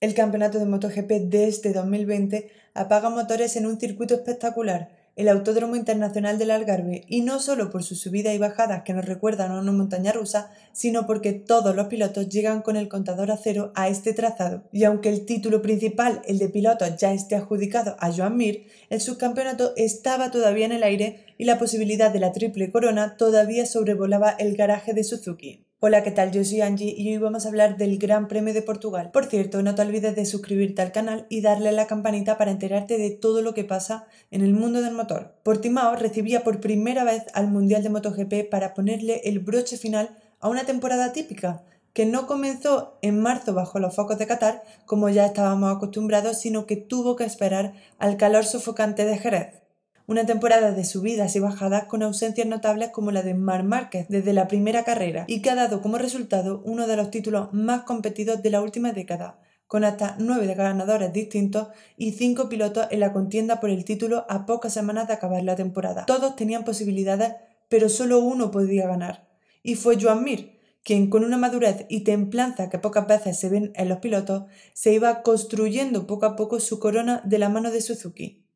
El campeonato de MotoGP de este 2020 apaga motores en un circuito espectacular, el Autódromo Internacional del Algarve, y no solo por sus subidas y bajadas que nos recuerdan a una montaña rusa, sino porque todos los pilotos llegan con el contador a cero a este trazado. Y aunque el título principal, el de piloto, ya esté adjudicado a Joan Mir, el subcampeonato estaba todavía en el aire y la posibilidad de la triple corona todavía sobrevolaba el garaje de Suzuki. Hola, ¿qué tal? Yo soy Angie y hoy vamos a hablar del Gran Premio de Portugal. Por cierto, no te olvides de suscribirte al canal y darle a la campanita para enterarte de todo lo que pasa en el mundo del motor. Portimao recibía por primera vez al Mundial de MotoGP para ponerle el broche final a una temporada típica, que no comenzó en marzo bajo los focos de Qatar, como ya estábamos acostumbrados, sino que tuvo que esperar al calor sofocante de Jerez una temporada de subidas y bajadas con ausencias notables como la de Mar Márquez desde la primera carrera y que ha dado como resultado uno de los títulos más competidos de la última década, con hasta nueve ganadores distintos y cinco pilotos en la contienda por el título a pocas semanas de acabar la temporada. Todos tenían posibilidades, pero solo uno podía ganar, y fue Joan Mir, quien con una madurez y templanza que pocas veces se ven en los pilotos, se iba construyendo poco a poco su corona de la mano de Suzuki.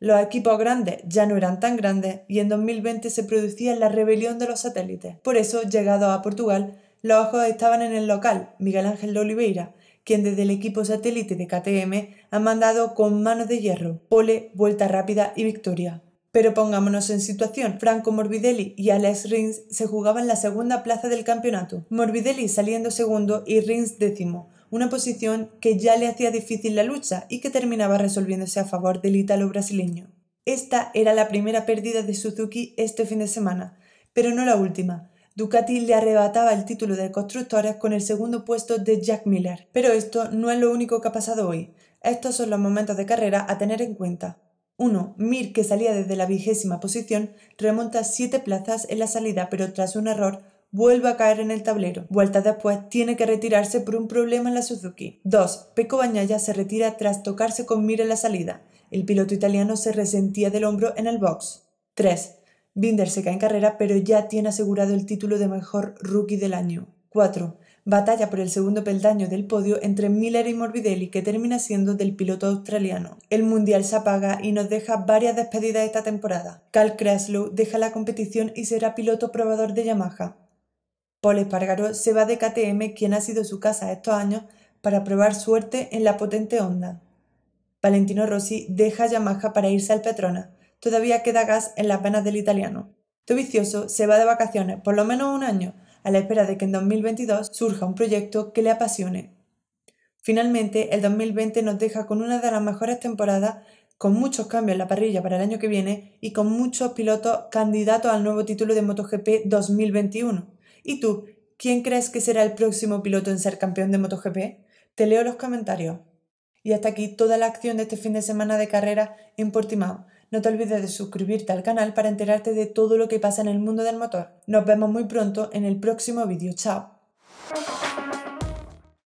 Los equipos grandes ya no eran tan grandes y en 2020 se producía la rebelión de los satélites. Por eso, llegados a Portugal, los ojos estaban en el local, Miguel Ángel de Oliveira, quien desde el equipo satélite de KTM ha mandado con manos de hierro, pole, vuelta rápida y victoria. Pero pongámonos en situación, Franco Morbidelli y Alex Rins se jugaban la segunda plaza del campeonato, Morbidelli saliendo segundo y Rins décimo, una posición que ya le hacía difícil la lucha y que terminaba resolviéndose a favor del ítalo brasileño. Esta era la primera pérdida de Suzuki este fin de semana, pero no la última. Ducati le arrebataba el título de constructores con el segundo puesto de Jack Miller. Pero esto no es lo único que ha pasado hoy. Estos son los momentos de carrera a tener en cuenta. 1. Mir, que salía desde la vigésima posición, remonta 7 plazas en la salida, pero tras un error vuelve a caer en el tablero. Vuelta después, tiene que retirarse por un problema en la Suzuki. 2. Peco Bañaya se retira tras tocarse con Mir en la salida. El piloto italiano se resentía del hombro en el box. 3. Binder se cae en carrera, pero ya tiene asegurado el título de mejor rookie del año. 4. Batalla por el segundo peldaño del podio entre Miller y Morbidelli, que termina siendo del piloto australiano. El mundial se apaga y nos deja varias despedidas esta temporada. Cal Creslow deja la competición y será piloto probador de Yamaha. Paul Espargaró se va de KTM, quien ha sido su casa estos años, para probar suerte en la potente onda. Valentino Rossi deja Yamaha para irse al Petrona. Todavía queda gas en las venas del italiano. vicioso se va de vacaciones por lo menos un año, a la espera de que en 2022 surja un proyecto que le apasione. Finalmente, el 2020 nos deja con una de las mejores temporadas, con muchos cambios en la parrilla para el año que viene y con muchos pilotos candidatos al nuevo título de MotoGP 2021. ¿Y tú? ¿Quién crees que será el próximo piloto en ser campeón de MotoGP? Te leo los comentarios. Y hasta aquí toda la acción de este fin de semana de carrera en Portimao. No te olvides de suscribirte al canal para enterarte de todo lo que pasa en el mundo del motor. Nos vemos muy pronto en el próximo vídeo. Chao.